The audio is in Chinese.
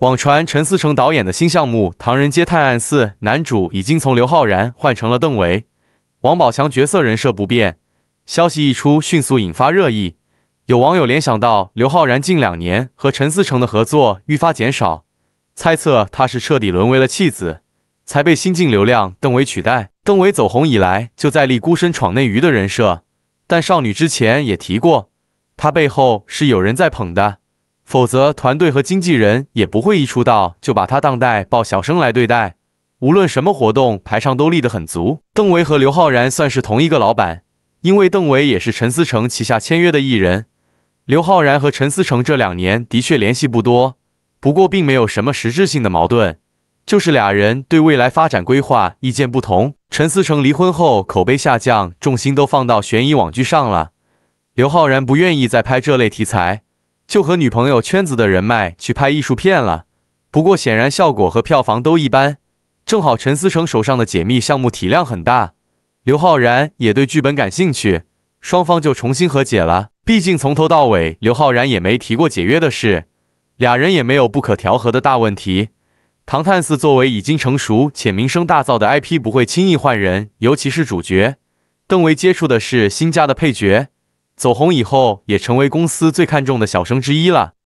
网传陈思诚导演的新项目《唐人街探案四》，男主已经从刘昊然换成了邓为，王宝强角色人设不变。消息一出，迅速引发热议。有网友联想到刘昊然近两年和陈思诚的合作愈发减少，猜测他是彻底沦为了弃子，才被新晋流量邓为取代。邓为走红以来，就在立孤身闯内娱的人设，但少女之前也提过，他背后是有人在捧的。否则，团队和经纪人也不会一出道就把他当代爆小生来对待。无论什么活动，排场都立得很足。邓为和刘昊然算是同一个老板，因为邓为也是陈思诚旗下签约的艺人。刘昊然和陈思诚这两年的确联系不多，不过并没有什么实质性的矛盾，就是俩人对未来发展规划意见不同。陈思诚离婚后口碑下降，重心都放到悬疑网剧上了，刘昊然不愿意再拍这类题材。就和女朋友圈子的人脉去拍艺术片了，不过显然效果和票房都一般。正好陈思诚手上的解密项目体量很大，刘昊然也对剧本感兴趣，双方就重新和解了。毕竟从头到尾刘昊然也没提过解约的事，俩人也没有不可调和的大问题。唐探四作为已经成熟且名声大噪的 IP，不会轻易换人，尤其是主角。邓为接触的是新加的配角。走红以后，也成为公司最看重的小生之一了。